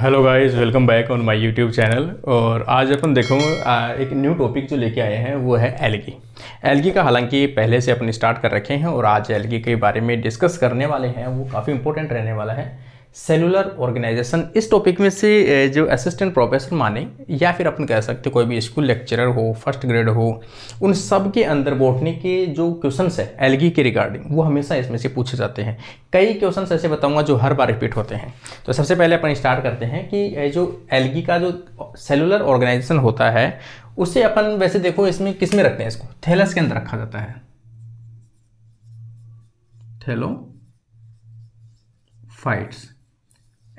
Hello guys welcome back on my YouTube channel और आज अपन देखो एक न्यू टॉपिक जो लेके आए हैं वो है एलगी एलगी का हालांकि पहले से अपन स्टार्ट कर रखे हैं और आज एलगी के बारे में डिस्कस करने वाले हैं वो काफ़ी इंपॉर्टेंट रहने वाला है सेलुलर ऑर्गेनाइजेशन इस टॉपिक में से जो असिस्टेंट प्रोफेसर माने या फिर अपन कह सकते कोई भी स्कूल लेक्चरर हो फर्स्ट ग्रेड हो उन सब के अंदर बोटनी के जो क्वेश्चन है एलगी के रिगार्डिंग वो हमेशा इसमें से पूछे जाते हैं कई क्वेश्चन ऐसे बताऊंगा जो हर बार रिपीट होते हैं तो सबसे पहले अपन स्टार्ट करते हैं कि जो एलगी का जो सेलुलर ऑर्गेनाइजेशन होता है उसे अपन वैसे देखो इसमें किस में रखते हैं इसको थैलस के अंदर रखा जाता है थैलो फाइट्स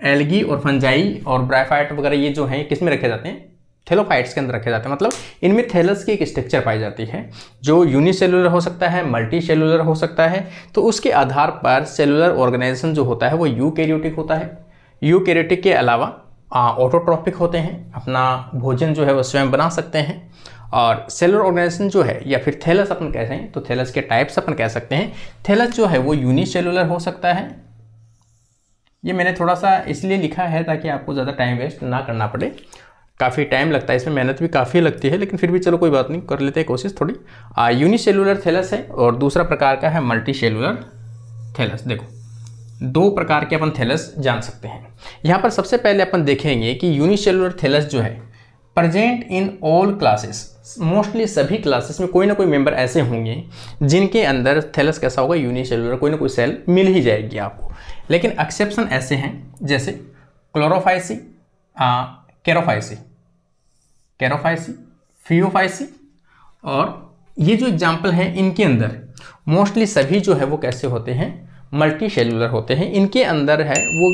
एलगी और फंजाई और ब्राइफाइट वगैरह ये जो हैं किस में रखे जाते हैं थेलोफाइट्स के अंदर रखे जाते हैं मतलब इनमें थैलस की एक स्ट्रक्चर पाई जाती है जो यूनिसेलुलर हो सकता है मल्टी सेलुलर हो सकता है तो उसके आधार पर सेलुलर ऑर्गेनाइजेशन जो होता है वो यूकैरियोटिक होता है यूकैरियोटिक के अलावा ऑटोट्रॉपिक होते हैं अपना भोजन जो है वो स्वयं बना सकते हैं और सेलुलर ऑर्गेनाइजेशन जो है या फिर थैलस अपन कह रहे हैं तो थैलस के टाइप्स अपन कह सकते हैं थैलस जो है वो यूनिसेलुलर हो सकता है ये मैंने थोड़ा सा इसलिए लिखा है ताकि आपको ज़्यादा टाइम वेस्ट ना करना पड़े काफ़ी टाइम लगता है इसमें मेहनत भी काफ़ी लगती है लेकिन फिर भी चलो कोई बात नहीं कर लेते हैं कोशिश थोड़ी यूनिसेलुलर थैलस है और दूसरा प्रकार का है मल्टी सेलुलर थैलस देखो दो प्रकार के अपन थैलस जान सकते हैं यहाँ पर सबसे पहले अपन देखेंगे कि यूनिसेलुलर थैलस जो है present in all classes mostly सभी क्लासेस में कोई ना कोई मेंबर ऐसे होंगे जिनके अंदर थैलस कैसा होगा यूनिसेलुलर कोई ना कोई सेल मिल ही जाएगी आपको लेकिन एक्सेप्शन ऐसे हैं जैसे क्लोरोफाइसी कैरोफाइसी कैरोफाइसी फ्यूफाइसी और ये जो एग्जाम्पल हैं इनके अंदर मोस्टली सभी जो है वो कैसे होते हैं मल्टी सेलुलर होते हैं इनके अंदर है वो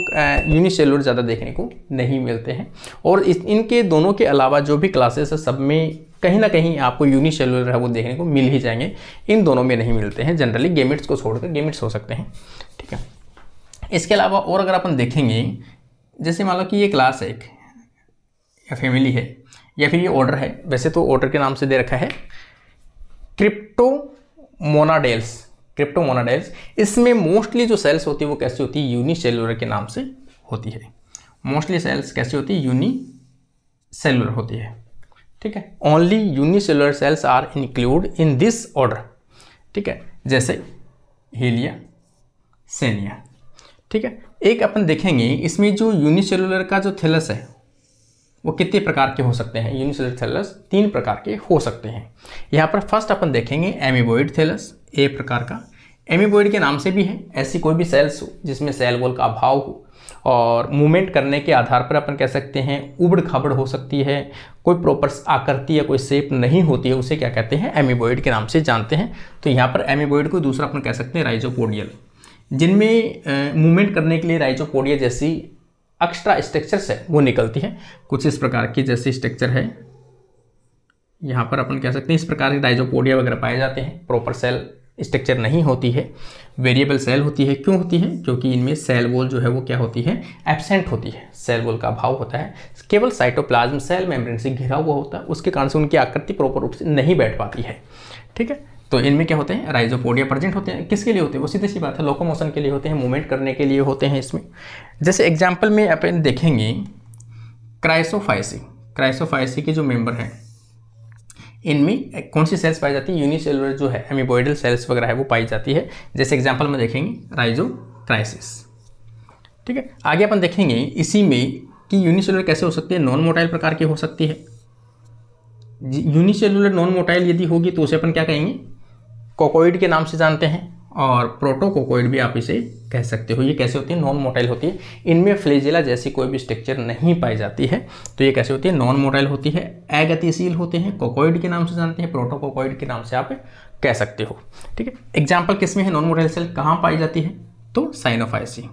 यूनिसेलुलर ज़्यादा देखने को नहीं मिलते हैं और इस इनके दोनों के अलावा जो भी क्लासेस है सब में कहीं ना कहीं आपको यूनिसेलुलर है वो देखने को मिल ही जाएंगे इन दोनों में नहीं मिलते हैं जनरली गेमिट्स को छोड़कर गेमिट्स हो सकते हैं इसके अलावा और अगर अपन देखेंगे जैसे मान लो कि ये क्लास है एक या फैमिली है या फिर ये ऑर्डर है वैसे तो ऑर्डर के नाम से दे रखा है क्रिप्टो मोनाडेल्स क्रिप्टो मोनाडेल्स इसमें मोस्टली जो सेल्स होती है वो कैसे होती है यूनी सेलुलर के नाम से होती है मोस्टली सेल्स कैसे होती है यूनी सेलुलर होती है ठीक है only unicellular cells are include in this order ठीक है जैसे हीलिया सेनिया ठीक है एक अपन देखेंगे इसमें जो यूनिसेलुलर का जो थैलस है वो कितने प्रकार के हो सकते हैं यूनिसेलर थैलस तीन प्रकार के हो सकते हैं यहाँ पर फर्स्ट अपन देखेंगे एमिबोइड थैलस ए प्रकार का एमिबोइड के नाम से भी है ऐसी कोई भी सेल्स हो जिसमें सेल वॉल का अभाव हो और मूवमेंट करने के आधार पर अपन कह सकते हैं उबड़ खाबड़ हो सकती है कोई प्रॉपर आकृति या कोई सेप नहीं होती है उसे क्या कहते हैं एमिबोइड के नाम से जानते हैं तो यहाँ पर एमिबोइड को दूसरा अपन कह सकते हैं राइजोपोडियल जिनमें मूवमेंट करने के लिए राइजोपोडिया जैसी एक्स्ट्रा स्ट्रक्चर्स है वो निकलती है कुछ इस प्रकार की जैसी स्ट्रक्चर है यहाँ पर अपन कह सकते हैं इस प्रकार के राइजोपोडिया वगैरह पाए जाते हैं प्रॉपर सेल स्ट्रक्चर नहीं होती है वेरिएबल सेल होती है क्यों होती है क्योंकि इनमें सेल वॉल जो है वो क्या होती है एबसेंट होती है सेल वॉल का अभाव होता है केवल साइटोप्लाज्म सेल मेम्ब्रेन से घिरा हुआ होता है उसके कारण से उनकी आकृति प्रॉपर रूप से नहीं बैठ पाती है ठीक है तो हम्म। इनमें क्या होते हैं राइजोपोडिया प्रेजेंट होते हैं किसके लिए होते हैं वो सीधे सी बात है लोकोमोशन के लिए होते हैं मूवमेंट करने के लिए होते हैं इसमें जैसे एग्जाम्पल में अपन देखेंगे क्राइसोफाइसी क्राइसोफाइसी के जो मेम्बर हैं इनमें कौन सी सेल्स पाई जाती है यूनिसेलुलर जो है एमिबोइडल सेल्स वगैरह है वो पाई जाती है जैसे एग्जाम्पल में देखेंगे राइजो क्राइसिस ठीक है आगे अपन देखेंगे इसी में कि यूनिसेलुलर कैसे हो सकती है नॉन मोटाइल प्रकार की हो सकती है यूनिसेलुलर नॉन मोटाइल यदि होगी तो उसे अपन क्या कहेंगे कोकोइड के नाम से जानते हैं और प्रोटोकोकोइड भी आप इसे कह सकते हो ये कैसे होती है नॉन मोटाइल होती है इनमें फ्लेजिला जैसी कोई भी स्ट्रक्चर नहीं पाई जाती है तो ये कैसे होती है नॉन मोटाइल होती है अगतिशील होते हैं कोकोइड के नाम से जानते हैं प्रोटोकोकोइड के नाम से आप कह सकते हो ठीक है एग्जाम्पल किस में है नॉन मोटाइल सेल कहाँ पाई जाती है तो साइनोफाइसी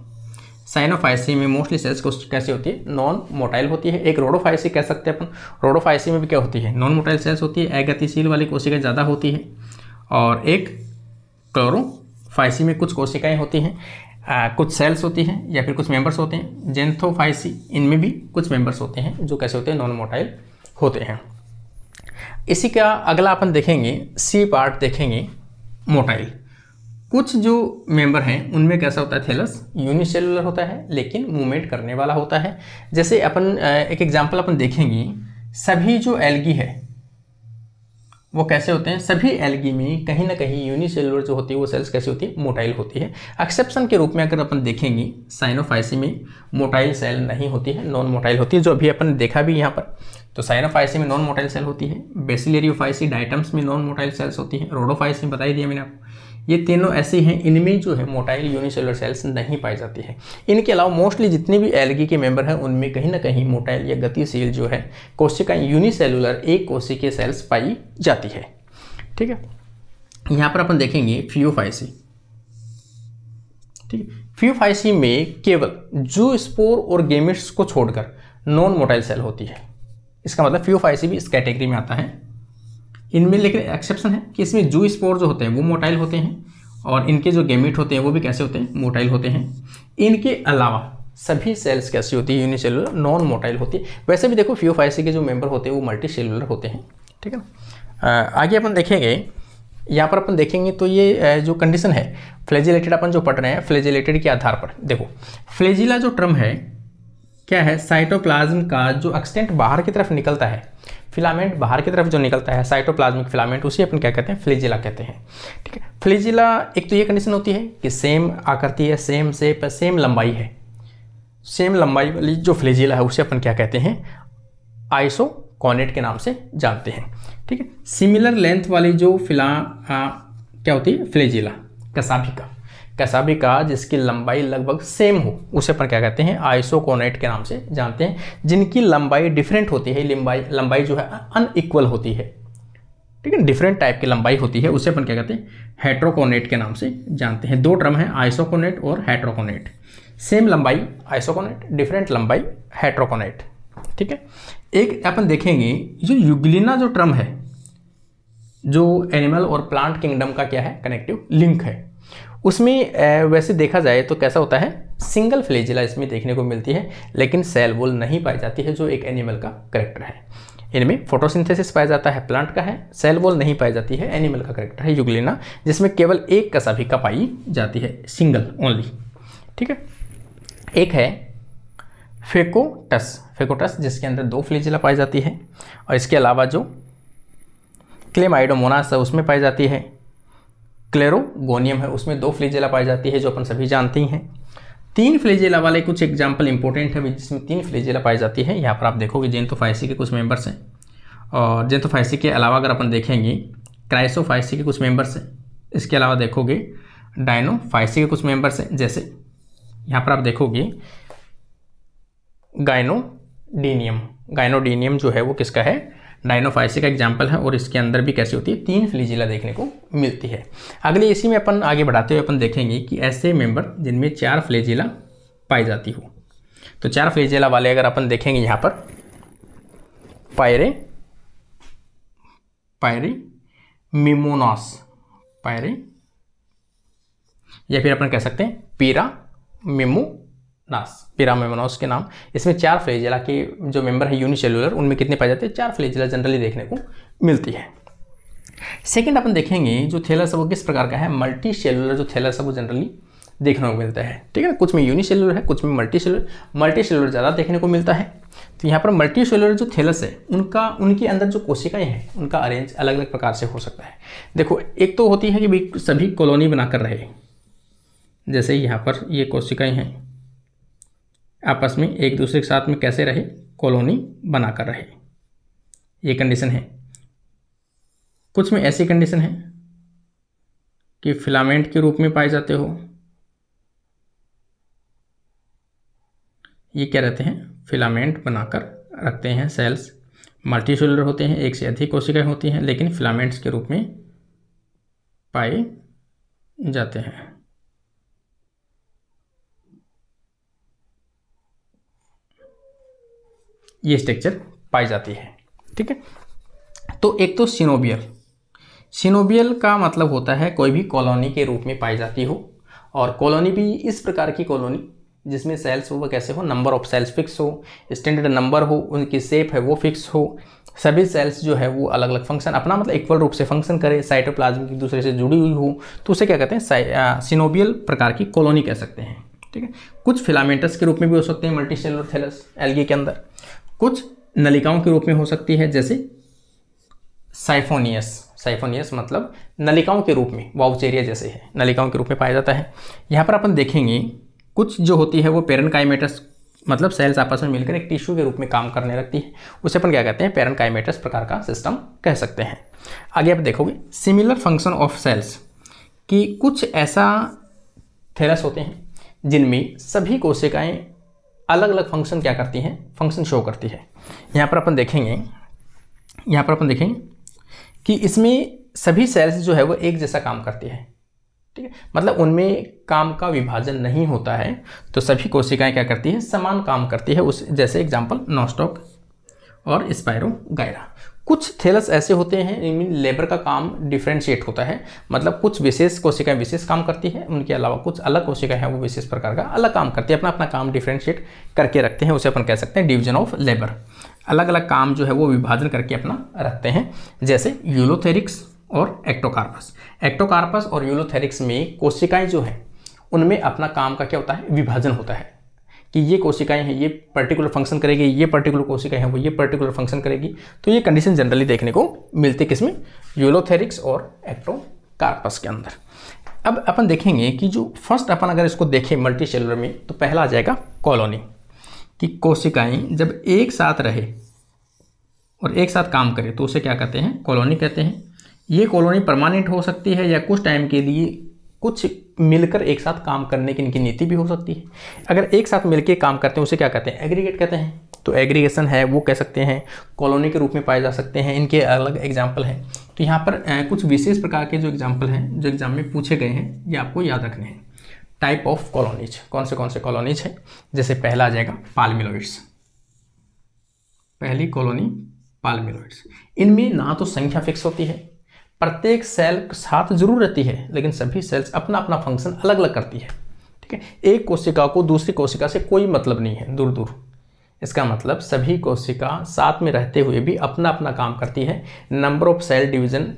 साइनोफाइसी में मोस्टली सेल्स को कैसे होती है नॉन मोटाइल होती है एक रोडोफाइसी कह सकते हैं अपन रोडोफाइसी में भी क्या होती है नॉन मोटाइल सेल्स होती है अगतिशील वाली कोशिका ज़्यादा होती है और एक क्लोरोफाइसी में कुछ कोशिकाएं होती हैं कुछ सेल्स होती हैं या फिर कुछ मेंबर्स होते हैं जेंथोफाइसी इनमें भी कुछ मेंबर्स होते हैं जो कैसे होते हैं नॉन मोटाइल होते हैं इसी का अगला अपन देखेंगे सी पार्ट देखेंगे मोटाइल कुछ जो मेंबर हैं उनमें कैसा होता है थेलस यूनिसेलुलर होता है लेकिन मूवमेंट करने वाला होता है जैसे अपन एक एग्जांपल अपन देखेंगे सभी जो एलगी है वो कैसे होते हैं सभी एलगी में कहीं ना कहीं यूनिसेलुलर जो होती है वो सेल्स कैसी होती है मोटाइल होती है एक्सेप्शन के रूप में अगर अपन देखेंगे साइनोफाइसी में मोटाइल सेल नहीं होती है नॉन मोटाइल होती है जो अभी अपन देखा भी यहाँ पर तो साइनोफाइसी में नॉन मोटाइल सेल होती है बेसिलेरियोफाइसी डाइटम्स में नॉन मोटाइल सेल्स होती है रोडोफाइसी बताई दिया मैंने आपको ये तीनों ऐसे हैं इनमें जो है मोटाइल यूनिसेलर सेल्स नहीं पाई जाती है इनके अलावा मोस्टली जितने भी एलगी के मेंबर हैं उनमें कहीं ना कहीं मोटाइल या गतिशील जो है कोशिकाएं यूनिसेलुलर एक के सेल्स पाई जाती है ठीक है यहाँ पर अपन देखेंगे फ्यूफाइसी ठीक है फ्यूफाइसी में केवल जू स्पोर और गेमिट्स को छोड़कर नॉन मोटाइल सेल होती है इसका मतलब फ्यूफाइसी भी इस कैटेगरी में आता है इनमें लेकिन एक्सेप्शन है कि इसमें जू स्पोर जो होते हैं वो मोटाइल होते हैं और इनके जो गेमिट होते हैं वो भी कैसे होते हैं मोटाइल होते हैं इनके अलावा सभी सेल्स कैसी होती है यूनिसेलुलर नॉन मोटाइल होती है वैसे भी देखो फ्योफाइसी के जो मेंबर होते हैं वो मल्टी सेलुलर होते हैं ठीक है ना आगे अपन देखेंगे यहाँ पर अपन देखेंगे तो ये जो कंडीशन है फ्लेजिलेटेड अपन जो पढ़ रहे हैं फ्लेजिलेटेड के आधार पर देखो फ्लेजिला जो टर्म है क्या है साइटोप्लाज्म का जो एक्सटेंट बाहर की तरफ निकलता है फिलामेंट बाहर की तरफ जो निकलता है साइटोप्लाज्मिक फिलामेंट उसे अपन क्या कहते हैं फ्लिजिला कहते हैं ठीक है फ्लेजिला एक तो ये कंडीशन होती है कि सेम आकृति है सेम शेप है सेम लंबाई है सेम लंबाई वाली जो फ्लिजिला है उसे अपन क्या कहते हैं आइसो कॉनेट के नाम से जानते हैं ठीक है सिमिलर लेंथ वाली जो फिला आ, क्या होती है फ्लेजिला कसाफिका कैसा भी कहा जिसकी लंबाई लगभग सेम हो उसे अपन क्या कहते हैं आइसोकोनेट के नाम से जानते हैं जिनकी लंबाई डिफरेंट होती है लंबाई लंबाई जो है अनइक्वल होती है ठीक है डिफरेंट टाइप की लंबाई होती है उसे अपन क्या कहते हैं हेट्रोकोनेट के नाम से जानते हैं दो टर्म है आइसोकोनेट और हेट्रोकोनेट सेम लंबाई आइसोकोनेट डिफरेंट लंबाई हेट्रोकोनेट ठीक है एक अपन देखेंगे जो युगलिना जो टर्म है जो एनिमल और प्लांट किंगडम का क्या है कनेक्टिव लिंक है उसमें वैसे देखा जाए तो कैसा होता है सिंगल फ्लेजिला इसमें देखने को मिलती है लेकिन सेल वॉल नहीं पाई जाती है जो एक एनिमल का करेक्टर है इनमें फोटोसिंथेसिस पाया जाता है प्लांट का है सेल वॉल नहीं पाई जाती है एनिमल का करेक्टर है युगलिना जिसमें केवल एक कसा भी कपाई जाती है सिंगल ओनली ठीक है एक है फेकोटस फेकोटस जिसके अंदर दो फ्लेजिला पाई जाती है और इसके अलावा जो क्लेमाइडोमोनास है उसमें पाई जाती है क्लेरोगोनियम है उसमें दो फ्लेजेला पाई जाती है जो अपन सभी जानते हैं तीन फ्लेजेला वाले कुछ एग्जाम्पल इंपॉर्टेंट है जिसमें तीन फ्लेजेला पाई जाती है यहाँ पर आप देखोगे जेंथोफाइसी के कुछ मेंबर्स हैं और जेंथोफाइसी के अलावा अगर अपन देखेंगे क्राइसोफाइसी के कुछ मेंबर्स हैं इसके अलावा देखोगे डायनोफाइसी के कुछ मेंबर्स हैं जैसे यहाँ पर आप देखोगे गाइनोडीनियम गाइनोडीनियम जो है वो किसका है डायनोफाइसिस का एग्जाम्पल है और इसके अंदर भी कैसी होती है तीन फ्लीजिला देखने को मिलती है अगले इसी में अपन आगे बढ़ाते हुए अपन देखेंगे कि ऐसे मेंबर जिनमें चार फ्लेजिला पाई जाती हो तो चार फ्लेजिला वाले अगर अपन देखेंगे यहाँ पर पायरे पायरी मिमोनास पायरी या फिर अपन कह सकते हैं पीरा मिमो नास पिरामेमोनोस के नाम इसमें चार फ्लेजिला के जो मेंबर है यूनिसेलुलर उनमें कितने पाए जाते हैं चार फ्लेजिला जनरली देखने को मिलती है सेकंड अपन देखेंगे जो थैलस है वो किस प्रकार का है मल्टी सेलुलर जो थैलस है वो जनरली देखने को मिलता है ठीक है ना कुछ में यूनिसेलुलर है कुछ में मल्टी सेलुलर मल्टी सेलुलर ज़्यादा देखने को मिलता है तो यहाँ पर मल्टी सेलुलर जो थैलस है उनका उनके अंदर जो कोशिकाएं हैं उनका अरेंज अलग अलग प्रकार से हो सकता है देखो एक तो होती है कि भाई सभी कॉलोनी बनाकर रहे जैसे यहाँ पर ये कोशिकाएं हैं आपस में एक दूसरे के साथ में कैसे रहे कॉलोनी बनाकर रहे ये कंडीशन है कुछ में ऐसी कंडीशन है कि फिलामेंट के रूप में पाए जाते हो ये क्या रहते हैं फिलामेंट बनाकर रखते हैं सेल्स मल्टीसेलुलर होते हैं एक से अधिक कोशिकाएं होती हैं लेकिन फिलामेंट्स के रूप में पाए जाते हैं ये स्ट्रक्चर पाई जाती है ठीक है तो एक तो सिनोबियल सिनोबियल का मतलब होता है कोई भी कॉलोनी के रूप में पाई जाती हो और कॉलोनी भी इस प्रकार की कॉलोनी जिसमें सेल्स हो वह कैसे हो नंबर ऑफ सेल्स फिक्स हो स्टैंडर्ड नंबर हो उनकी सेप है वो फिक्स हो सभी सेल्स जो है वो अलग अलग फंक्शन अपना मतलब इक्वल रूप से फंक्शन करे साइटोप्लाज्म की दूसरे से जुड़ी हुई हो तो उसे क्या कहते हैं सिनोबियल प्रकार की कॉलोनी कह सकते हैं ठीक है कुछ फिलामेंटस के रूप में भी हो सकते हैं मल्टी सेलर थेलस एलगी के अंदर कुछ नलिकाओं के रूप में हो सकती है जैसे साइफोनियस साइफोनियस मतलब नलिकाओं के रूप में वाउचेरिया जैसे है नलिकाओं के रूप में पाया जाता है यहाँ पर अपन देखेंगे कुछ जो होती है वो पेरन मतलब सेल्स आपस में मिलकर एक टिश्यू के रूप में काम करने लगती है उसे अपन क्या कहते हैं पेरन प्रकार का सिस्टम कह सकते हैं आगे आप देखोगे सिमिलर फंक्शन ऑफ सेल्स कि कुछ ऐसा थेरस होते हैं जिनमें सभी कोशिकाएं अलग अलग फंक्शन क्या करती हैं फंक्शन शो करती है यहाँ पर अपन देखेंगे यहाँ पर अपन देखेंगे कि इसमें सभी सेल्स जो है वो एक जैसा काम करती है ठीक है मतलब उनमें काम का विभाजन नहीं होता है तो सभी कोशिकाएं क्या करती है समान काम करती है उस जैसे एग्जाम्पल नॉस्टॉक और स्पायरो गायरा कुछ थेलस ऐसे होते हैं मीन लेबर का काम डिफ्रेंशिएट होता है मतलब कुछ विशेष कोशिकाएं विशेष काम करती है उनके अलावा कुछ अलग कोशिकाएं हैं वो विशेष प्रकार का अलग काम करती है अपना अपना काम डिफ्रेंशिएट करके रखते हैं उसे अपन कह सकते हैं डिवीजन ऑफ लेबर अलग अलग काम जो है वो विभाजन करके अपना रखते हैं जैसे यूलोथेरिक्स और एक्टोकार्पस एक्टोकार्पस और यूलोथेरिक्स में कोशिकाएँ जो हैं उनमें अपना काम का क्या होता है विभाजन होता है कि ये कोशिकाएं हैं ये पर्टिकुलर फंक्शन करेगी ये पर्टिकुलर कोशिकाएं हैं वो ये पर्टिकुलर फंक्शन करेगी तो ये कंडीशन जनरली देखने को मिलती किसमें यूलोथेरिक्स और एक्ट्रोकार्पस के अंदर अब अपन देखेंगे कि जो फर्स्ट अपन अगर इसको देखें मल्टी सेलर में तो पहला आ जाएगा कॉलोनी कि कोशिकाएं जब एक साथ रहे और एक साथ काम करे तो उसे क्या कहते हैं कॉलोनी कहते हैं ये कॉलोनी परमानेंट हो सकती है या कुछ टाइम के लिए कुछ मिलकर एक साथ काम करने की इनकी नीति भी हो सकती है अगर एक साथ मिलकर काम करते हैं उसे क्या कहते हैं एग्रीगेट कहते हैं तो एग्रीगेशन है वो कह सकते हैं कॉलोनी के रूप में पाए जा सकते हैं इनके अलग एग्जाम्पल हैं तो यहाँ पर कुछ विशेष प्रकार के जो एग्जाम्पल हैं जो एग्जाम में पूछे गए हैं ये आपको याद रखने हैं टाइप ऑफ कॉलोनीज कौन से कौन से कॉलोनीज है जैसे पहला आ जाएगा पालमिलोइड्स पहली कॉलोनी पालमिलोइड्स इनमें ना तो संख्या फिक्स होती है प्रत्येक सेल साथ जरूर रहती है लेकिन सभी सेल्स अपना अपना फंक्शन अलग अलग करती है ठीक है एक कोशिका को दूसरी कोशिका से कोई मतलब नहीं है दूर दूर इसका मतलब सभी कोशिका साथ में रहते हुए भी अपना अपना काम करती है number of cell division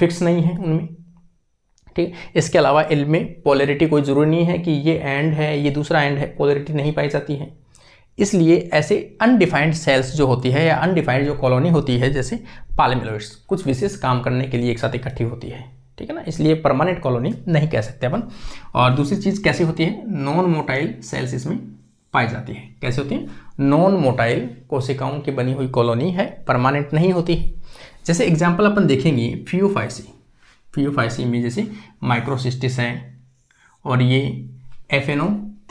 fixed नहीं है उनमें ठीक है इसके अलावा इनमें पोलरिटी कोई ज़रूरी नहीं है कि ये एंड है ये दूसरा एंड है पोलरिटी नहीं पाई जाती है इसलिए ऐसे अनडिफाइंड सेल्स जो होती है या अनडिफाइंड जो कॉलोनी होती है जैसे पालमिलोइड्स कुछ विशेष काम करने के लिए एक साथ इकट्ठी होती है ठीक है ना इसलिए परमानेंट कॉलोनी नहीं कह सकते अपन और दूसरी चीज़ कैसी होती है नॉन मोटाइल सेल्स इसमें पाई जाती है कैसे होती है नॉन मोटाइल कोशिकाओं की बनी हुई कॉलोनी है परमानेंट नहीं होती जैसे एग्जाम्पल अपन देखेंगे फ्यूफाइसी फ्यूफाइसी में जैसे माइक्रोसिस्टिस हैं और ये एनो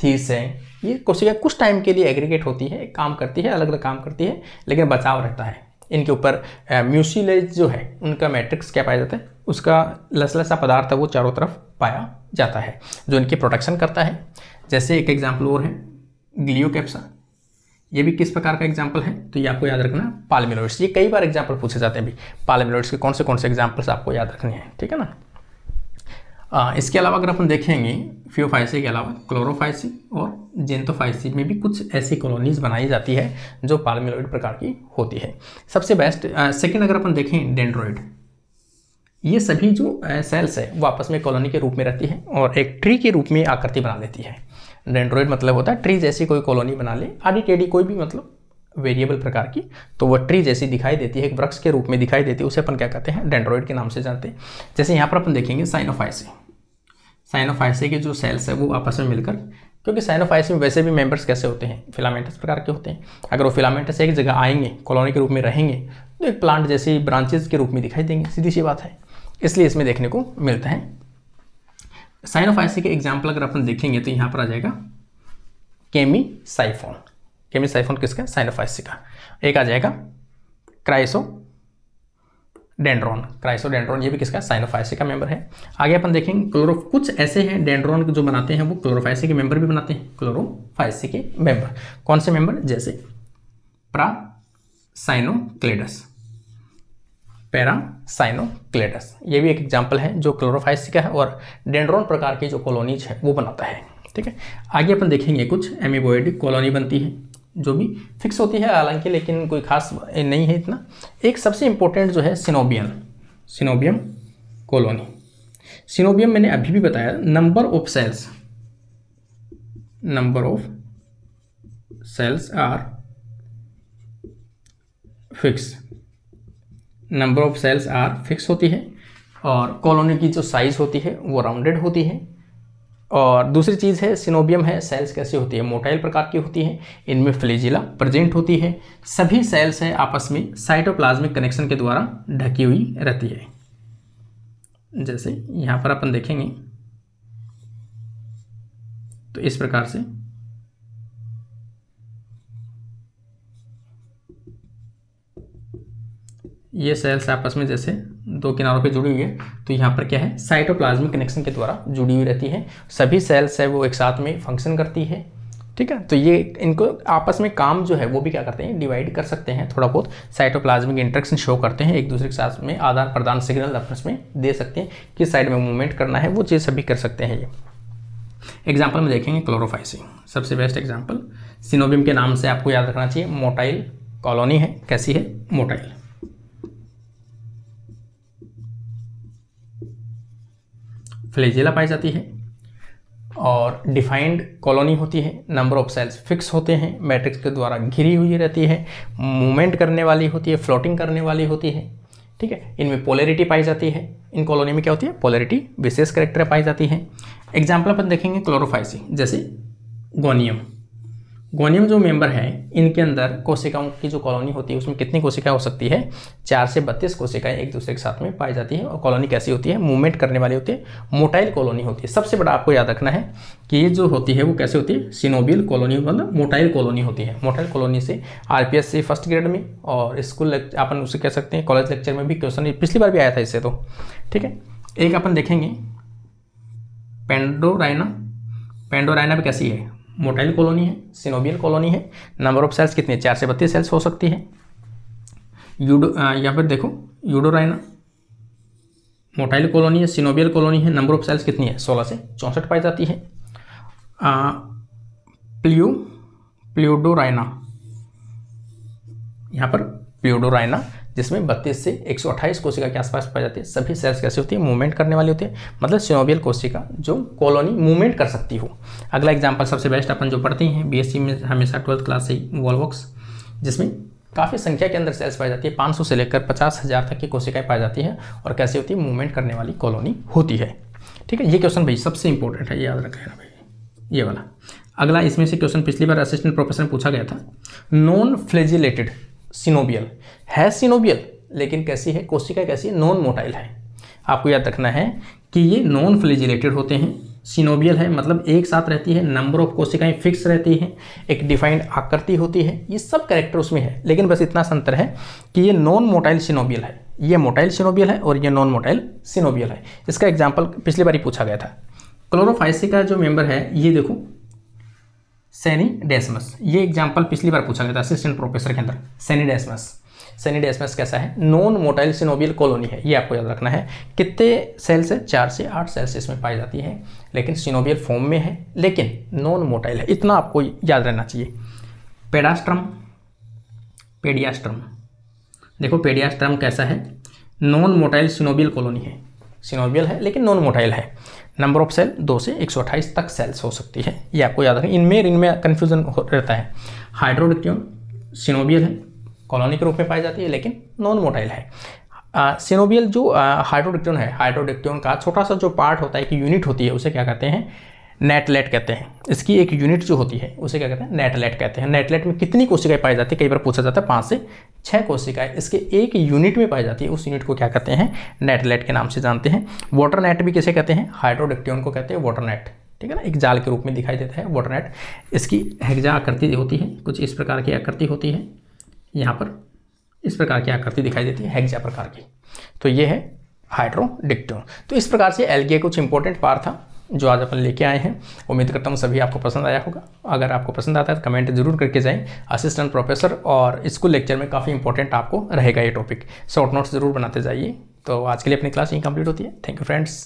थीस है ये कोशिका कुछ टाइम के लिए एग्रीगेट होती है काम करती है अलग अलग काम करती है लेकिन बचाव रहता है इनके ऊपर म्यूसिलेज जो है उनका मैट्रिक्स क्या पाया जाता है उसका लसलसा पदार्थ है वो चारों तरफ पाया जाता है जो इनकी प्रोटेक्शन करता है जैसे एक एग्जाम्पल और है ग्लियो ये भी किस प्रकार का एग्जाम्पल है तो ये आपको याद रखना पालमिलोइड्स ये कई बार एग्जाम्पल पूछे जाते हैं भी पालमिलोइड्स के कौन से कौन से एग्जाम्पल्स आपको याद रखने हैं ठीक है ना आ, इसके अलावा अगर अपन देखेंगे फ्योफाइसी के अलावा क्लोरोफाइसी और जेंथोफाइसी में भी कुछ ऐसी कॉलोनीज बनाई जाती है जो पार्मेलोइड प्रकार की होती है सबसे बेस्ट सेकेंड अगर अपन देखें डेंड्रॉइड ये सभी जो सेल्स है वो आपस में कॉलोनी के रूप में रहती है और एक ट्री के रूप में आकृति बना लेती है डेंड्रॉइड मतलब होता है ट्री जैसी कोई कॉलोनी बना ले आडी टेडी कोई भी मतलब वेरिएबल प्रकार की तो वह ट्री जैसी दिखाई देती है एक वृक्ष के रूप में दिखाई देती है उसे अपन क्या कहते हैं डेंड्रॉइड के नाम से जानते हैं जैसे यहाँ पर अपन देखेंगे साइनोफाइसे साइनोफाइसे के जो सेल्स है वो आपस में मिलकर क्योंकि साइनोफाइस में वैसे भी मेंबर्स कैसे होते हैं फिलामेंटस प्रकार के होते हैं अगर वो फिलामेंटस एक जगह आएंगे कॉलोनी के रूप में रहेंगे तो एक प्लांट जैसी ब्रांचेज के रूप में दिखाई देंगे सीधी सी बात है इसलिए इसमें देखने को मिलता है साइनोफाइसी के एग्जाम्पल अगर अपन देखेंगे तो यहाँ पर आ जाएगा केमी साइफोन केमी साइफोन किसका साइनोफाइसी का एक आ जाएगा क्राइसो डेंड्रॉन क्राइसो डेंड्रॉन ये भी किसका साइनोफाइसी का मेंबर है आगे अपन देखेंगे क्लोरो कुछ ऐसे हैं डेंड्रॉन जो बनाते हैं वो क्लोरोफाइसी के मेंबर भी बनाते हैं क्लोरोफाइसी के मेंबर कौन से मेंबर जैसे प्रा साइनोक्लेडस पैरासाइनोक्लेडस ये भी एक एग्जाम्पल है जो क्लोरोफाइसी का है और डेंड्रॉन प्रकार की जो कॉलोनीज है वो बनाता है ठीक है आगे अपन देखेंगे कुछ एमीबोइड कॉलोनी बनती है जो भी फिक्स होती है हालांकि लेकिन कोई खास नहीं है इतना एक सबसे इम्पोर्टेंट जो है सिनोबियन सिनोबियम कॉलोनी सिनोबियम मैंने अभी भी बताया number of cells number of cells are fixed number of cells are fixed होती है और कॉलोनी की जो साइज़ होती है वो राउंडेड होती है और दूसरी चीज़ है सिनोबियम है सेल्स कैसी होती है मोटाइल प्रकार की होती है इनमें फ्लेजिला प्रेजेंट होती है सभी सेल्स हैं आपस में साइटोप्लाज्मिक कनेक्शन के द्वारा ढकी हुई रहती है जैसे यहाँ पर अपन देखेंगे तो इस प्रकार से ये सेल्स आपस में जैसे दो किनारों पे जुड़ी हुई है तो यहाँ पर क्या है साइटोप्लाज्मिक कनेक्शन के द्वारा जुड़ी हुई रहती है सभी सेल्स है वो एक साथ में फंक्शन करती है ठीक है तो ये इनको आपस में काम जो है वो भी क्या करते हैं डिवाइड कर सकते हैं थोड़ा बहुत साइटोप्लाज्मिक इंट्रेक्शन शो करते हैं एक दूसरे के साथ में आदान प्रदान सिग्नल आपस में दे सकते हैं किस साइड में मूवमेंट करना है वो चीज़ सभी कर सकते हैं ये एग्जाम्पल में देखेंगे क्लोरोफाइसिंग सबसे बेस्ट एग्जाम्पल सिनोबियम के नाम से आपको याद रखना चाहिए मोटाइल कॉलोनी है कैसी है मोटाइल फ्लेजिला पाई जाती है और डिफाइंड कॉलोनी होती है नंबर ऑफ सेल्स फिक्स होते हैं मैट्रिक्स के द्वारा घिरी हुई रहती है मूवमेंट करने वाली होती है फ्लोटिंग करने वाली होती है ठीक है इनमें पोलरिटी पाई जाती है इन कॉलोनी में क्या होती है पोलरिटी विशेष करेक्टर पाई जाती है एग्जाम्पल अपन देखेंगे क्लोरोफाइसी जैसे गोनियम गोनियम जो मेंबर है इनके अंदर कोशिकाओं की जो कॉलोनी होती है उसमें कितनी कोशिकाएं हो सकती है चार से बत्तीस कोशिकाएं एक दूसरे के साथ में पाई जाती है और कॉलोनी कैसी होती है मूवमेंट करने वाली होती है मोटाइल कॉलोनी होती है सबसे बड़ा आपको याद रखना है कि ये जो होती है वो कैसे होती है सिनोबियल कॉलोनी मतलब मोटाइल कॉलोनी होती है मोटाइल कॉलोनी से आर से फर्स्ट ग्रेड में और स्कूल अपन उसे कह सकते हैं कॉलेज लेक्चर में भी क्वेश्चन पिछली बार भी आया था इससे तो ठीक है एक अपन देखेंगे पेंडोराइना पेंडोराइना भी कैसी है मोटाइल कॉलोनी है सिनोबियल कॉलोनी है नंबर ऑफ सेल्स कितने चार से बत्तीस सेल्स हो सकती है यूडो यहाँ पर देखो यूडोराइना मोटाइल कॉलोनी है सिनोबियल कॉलोनी है नंबर ऑफ सेल्स कितनी है सोलह से चौंसठ पाई जाती है आ, प्ल्यू प्ल्यूडोराइना यहाँ पर प्ल्यूडोराइना जिसमें बत्तीस से अट्ठाईस कोशिका के आसपास पाई जाती है सभी सेल्स कैसे होती है मूवमेंट करने वाली होती है मतलब सिनोबियल कोशिका जो कॉलोनी मूवमेंट कर सकती हो अगला एग्जाम्पल सबसे बेस्ट अपन जो पढ़ते हैं सी में हमेशा ट्वेल्थ क्लास से वॉलवॉक्स जिसमें काफ़ी संख्या के अंदर सेल्स पाई जाती है 500 से लेकर पचास हज़ार तक की कोशिकाएं पाई जाती है और कैसे होती है मूवमेंट करने वाली कॉलोनी होती है ठीक है ये क्वेश्चन भाई सबसे इंपॉर्टेंट है याद रखें भाई ये वाला अगला इसमें से क्वेश्चन पिछली बार असिस्टेंट प्रोफेसर पूछा गया था नॉन फ्लेजिलेटेड सिनोबियल है सिनोबियल लेकिन कैसी है कोशिका कैसी है नॉन मोटाइल है आपको याद रखना है कि ये नॉन फ्लेजिलेटेड होते हैं सिनोबियल है मतलब एक साथ रहती है नंबर ऑफ कोशिकाएं फिक्स रहती हैं एक डिफाइंड आकृति होती है ये सब कैरेक्टर उसमें है लेकिन बस इतना संतर है कि ये नॉन मोटाइल सिनोबियल है ये मोटाइल सिनोबियल है और ये नॉन मोटाइल सिनोबियल है इसका एग्जाम्पल पिछली बार पूछा गया था क्लोरोफाइसी का जो मेम्बर है ये देखो सैनी डेसमस ये एग्जाम्पल पिछली बार पूछा गया था असिस्टेंट प्रोफेसर के अंदर सैनी डेसमस सैनी डेसमस कैसा है नॉन मोटाइल सिनोबियल कॉलोनी है ये आपको याद रखना है कितने सेल्स है चार से आठ सेल्स इसमें पाई जाती है लेकिन सिनोबियल फॉर्म में है लेकिन नॉन मोटाइल है इतना आपको याद रहना चाहिए पेडास्ट्रम पेडियास्ट्रम देखो पेडियास्ट्रम कैसा है नॉन मोटाइल सिनोबियल कॉलोनी है सिनोबियल है लेकिन नॉन मोटाइल है नंबर ऑफ सेल दो से एक तक सेल्स हो सकती है ये आपको याद रखें इनमें इनमें कन्फ्यूजन रहता है हाइड्रोडिक्टियन सिनोबियल है कॉलोनी के रूप में पाई जाती है लेकिन नॉन मोटाइल है सिनोबियल जो हाइड्रोडिक्टियन है हाइड्रोडिक्टियन का छोटा सा जो पार्ट होता है कि यूनिट होती है उसे क्या कहते हैं नेटलेट कहते हैं इसकी एक यूनिट जो होती है उसे क्या कहते हैं नेटलेट कहते हैं नेटलेट में कितनी कोशिकाएं पाई जाती है कई बार पूछा जाता है पाँच से छः कोशिकाएं इसके एक यूनिट में पाई जाती है उस यूनिट को क्या कहते हैं नेटलेट के नाम से जानते हैं वाटर नेट भी किसे कहते हैं हाइड्रोडेक्टियन को कहते हैं वाटर नेट ठीक है ना एक जाल के रूप में दिखाई देता है वाटर नेट इसकी हेग्जा आकृति होती है कुछ इस प्रकार की आकृति होती है यहाँ पर इस प्रकार की आकृति दिखाई देती है हेगजा प्रकार की तो ये है हाइड्रोडिक्टोन तो इस प्रकार से एलगे कुछ इंपॉर्टेंट पार था जो आज अपन लेके आए हैं उम्मीद करता हूँ सभी आपको पसंद आया होगा अगर आपको पसंद आता है तो कमेंट जरूर करके जाएं असिस्टेंट प्रोफेसर और स्कूल लेक्चर में काफ़ी इंपॉर्टेंट आपको रहेगा ये टॉपिक शॉर्ट नोट्स जरूर बनाते जाइए तो आज के लिए अपनी क्लास यहीं कंप्लीट होती है थैंक यू फ्रेंड्स